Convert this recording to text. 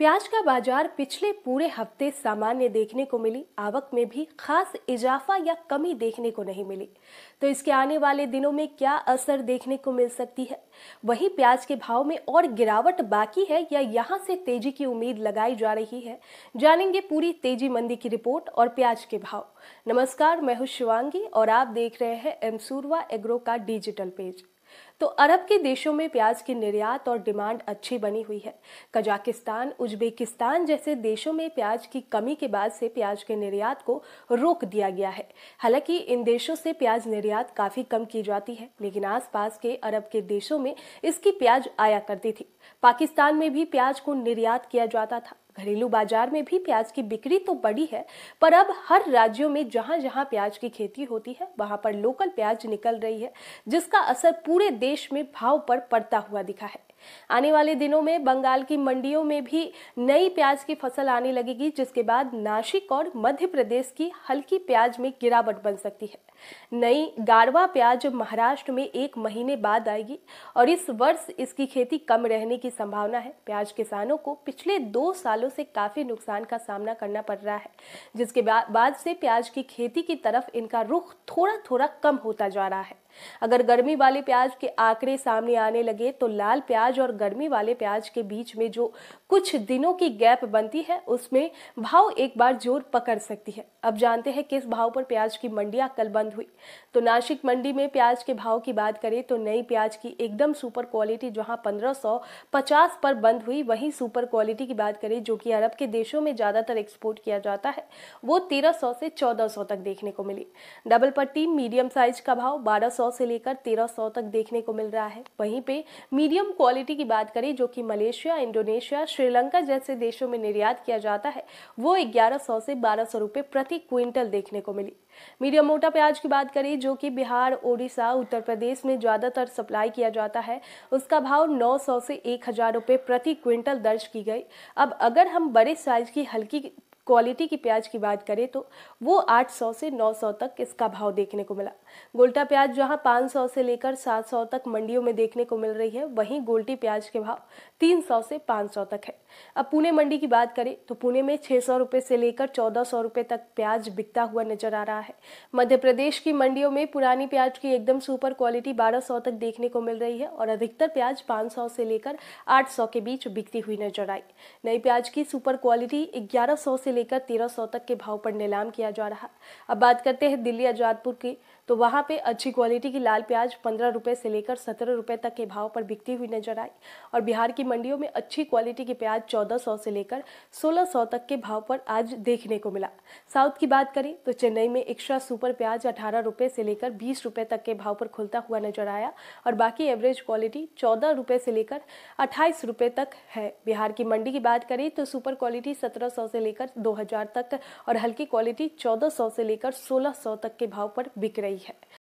प्याज का बाजार पिछले पूरे हफ्ते सामान्य देखने को मिली आवक में भी खास इजाफा या कमी देखने को नहीं मिली तो इसके आने वाले दिनों में क्या असर देखने को मिल सकती है वही प्याज के भाव में और गिरावट बाकी है या यहां से तेजी की उम्मीद लगाई जा रही है जानेंगे पूरी तेजी मंदी की रिपोर्ट और प्याज के भाव नमस्कार मैं हूँ शिवांगी और आप देख रहे हैं एमसूरवा एग्रो का डिजिटल पेज तो अरब के देशों में प्याज की निर्यात और डिमांड अच्छी बनी हुई है कजाकिस्तान उज्बेकिस्तान जैसे देशों में प्याज की कमी के बाद से प्याज के निर्यात को रोक दिया गया है हालांकि इन देशों से प्याज निर्यात काफ़ी कम की जाती है लेकिन आसपास के अरब के देशों में इसकी प्याज आया करती थी पाकिस्तान में भी प्याज को निर्यात किया जाता था घरेलू बाजार में भी प्याज की बिक्री तो बढ़ी है पर अब हर राज्यों में जहां जहां प्याज की खेती होती है वहां पर लोकल प्याज निकल रही है जिसका असर पूरे देश में भाव पर पड़ता हुआ दिखा है आने वाले दिनों में बंगाल की मंडियों में भी नई प्याज की फसल आने लगेगी जिसके बाद नासिक और मध्य प्रदेश की हल्की प्याज में गिरावट बन सकती है नई गारवा प्याज महाराष्ट्र में एक महीने बाद आएगी और इस वर्ष इसकी खेती कम रहने की संभावना है प्याज किसानों को पिछले दो साल वालों से काफ़ी नुकसान का सामना करना पड़ रहा है जिसके बाद से प्याज की खेती की तरफ इनका रुख थोड़ा थोड़ा कम होता जा रहा है अगर गर्मी वाले प्याज के आंकड़े सामने आने लगे तो लाल प्याज और गर्मी वाले प्याज के बीच में जो कुछ दिनों की गैप बनती है उसमें भाव एक बार जोर पकड़ सकती है अब जानते हैं किस भाव पर प्याज की मंडियां कल बंद हुई तो नासिक मंडी में प्याज के भाव की बात करें तो नई प्याज की एकदम सुपर क्वालिटी जहां पंद्रह पर बंद हुई वहीं सुपर क्वालिटी की बात करें जो कि अरब के देशों में ज़्यादातर एक्सपोर्ट किया जाता है वो तेरह से चौदह तक देखने को मिली डबल पट्टी मीडियम साइज का भाव बारह सौ से लेकर 1300 तक देखने को मिल रहा है वहीं पे मीडियम क्वालिटी की बात करें जो कि मलेशिया इंडोनेशिया श्रीलंका जैसे देशों में निर्यात किया जाता है वो 1100 से 1200 रुपए रुपये प्रति क्विंटल देखने को मिली मीडियम मोटा प्याज की बात करें जो कि बिहार ओडिशा उत्तर प्रदेश में ज़्यादातर सप्लाई किया जाता है उसका भाव नौ से एक हज़ार प्रति क्विंटल दर्ज की गई अब अगर हम बड़े साइज की हल्की क्वालिटी की प्याज की बात करें तो वो 800 से 900 तक इसका भाव देखने को मिला गोल्टा प्याज जहां 500 से लेकर 700 तक मंडियों में देखने को मिल रही है वहीं गोल्टी प्याज के भाव 300 से 500 तक है अब पुणे मंडी की बात करें तो पुणे में छः सौ से लेकर चौदह सौ तक प्याज बिकता हुआ नजर आ रहा है मध्य प्रदेश की मंडियों में पुरानी प्याज की एकदम सुपर क्वालिटी 1200 तक देखने को मिल रही है और अधिकतर प्याज 500 से लेकर 800 के बीच बिकती हुई नजर आई नई प्याज की सुपर क्वालिटी 1100 से लेकर तेरह सौ तक के भाव पर नीलाम किया जा रहा अब बात करते हैं दिल्ली अजादपुर की तो वहाँ पे अच्छी क्वालिटी की लाल प्याज पंद्रह रुपये से लेकर सत्रह रुपये तक के भाव पर बिकती हुई नजर आई और बिहार की मंडियों में अच्छी क्वालिटी की प्याज चौदह सौ से लेकर सोलह सौ तक के भाव पर आज देखने को मिला साउथ की बात करें तो चेन्नई में एक्स्ट्रा सुपर प्याज अठारह रुपये से लेकर बीस रुपये तक के भाव पर खुलता हुआ नजर आया और बाकी एवरेज क्वालिटी चौदह रुपये से लेकर अट्ठाईस रुपये तक है बिहार की मंडी की बात करें तो सुपर क्वालिटी सत्रह सौ से लेकर दो 2000 तक और हल्की क्वालिटी 1400 से लेकर 1600 तक के भाव पर बिक रही है